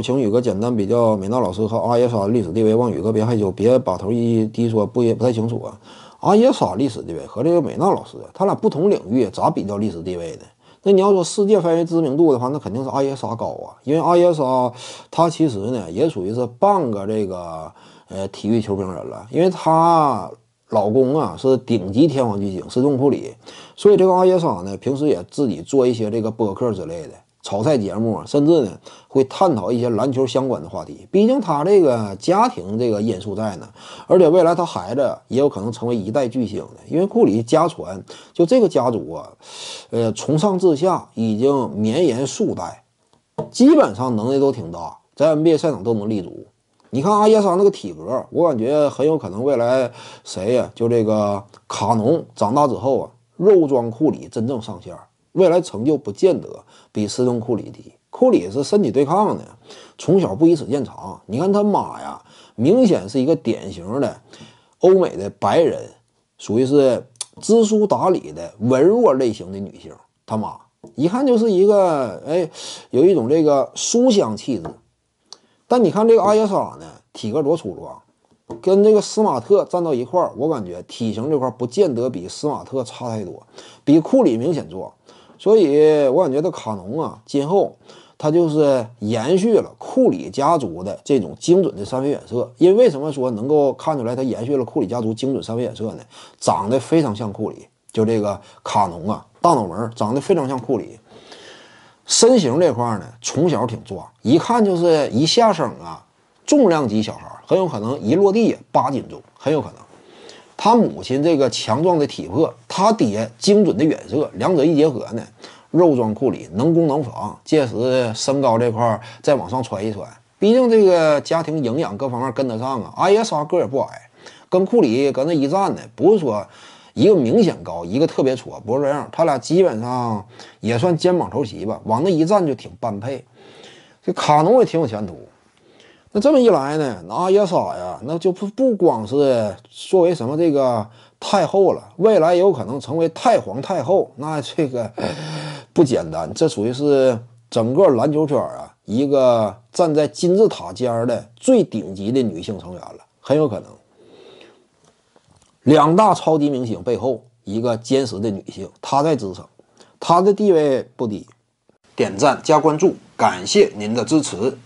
请宇哥简单比较美娜老师和阿耶莎的历史地位。望宇哥别害羞，别把头一低说不也不太清楚啊。阿耶莎历史地位和这个美娜老师，他俩不同领域，咋比较历史地位呢？那你要说世界范围知名度的话，那肯定是阿耶莎高啊，因为阿耶莎她其实呢也属于是半个这个呃体育球名人了，因为她老公啊是顶级天王巨星斯通库里，所以这个阿耶莎呢平时也自己做一些这个播客之类的。炒菜节目，甚至呢会探讨一些篮球相关的话题。毕竟他这个家庭这个因素在呢，而且未来他孩子也有可能成为一代巨星的。因为库里家传，就这个家族啊，呃，从上至下已经绵延数代，基本上能力都挺大，在 NBA 赛场都能立足。你看阿耶桑那个体格，我感觉很有可能未来谁呀，就这个卡农长大之后啊，肉装库里真正上线。未来成就不见得比斯通库里低。库里是身体对抗的，从小不以此见长。你看他妈呀，明显是一个典型的欧美的白人，属于是知书达理的文弱类型的女性。他妈一看就是一个，哎，有一种这个书香气质。但你看这个阿耶莎呢，体格多粗壮，跟这个斯马特站到一块儿，我感觉体型这块不见得比斯马特差太多，比库里明显壮。所以我感觉这卡农啊，今后他就是延续了库里家族的这种精准的三分远射。因为为什么说能够看出来他延续了库里家族精准三分远射呢？长得非常像库里，就这个卡农啊，大脑门长得非常像库里。身形这块儿呢，从小挺壮，一看就是一下生啊，重量级小孩，很有可能一落地八斤重，很有可能。他母亲这个强壮的体魄，他爹精准的远射，两者一结合呢，肉装库里能攻能防。届时身高这块再往上蹿一蹿，毕竟这个家庭营养各方面跟得上啊。阿耶莎个也不矮，跟库里搁那一站呢，不是说一个明显高，一个特别矬，不是这样。他俩基本上也算肩膀头齐吧，往那一站就挺般配。这卡农也挺有前途。那这么一来呢，那阿耶莎呀，那就不不光是作为什么这个太后了，未来有可能成为太皇太后。那这个不简单，这属于是整个篮球圈啊一个站在金字塔尖的最顶级的女性成员了，很有可能。两大超级明星背后一个坚实的女性，她在支撑，她的地位不低。点赞加关注，感谢您的支持。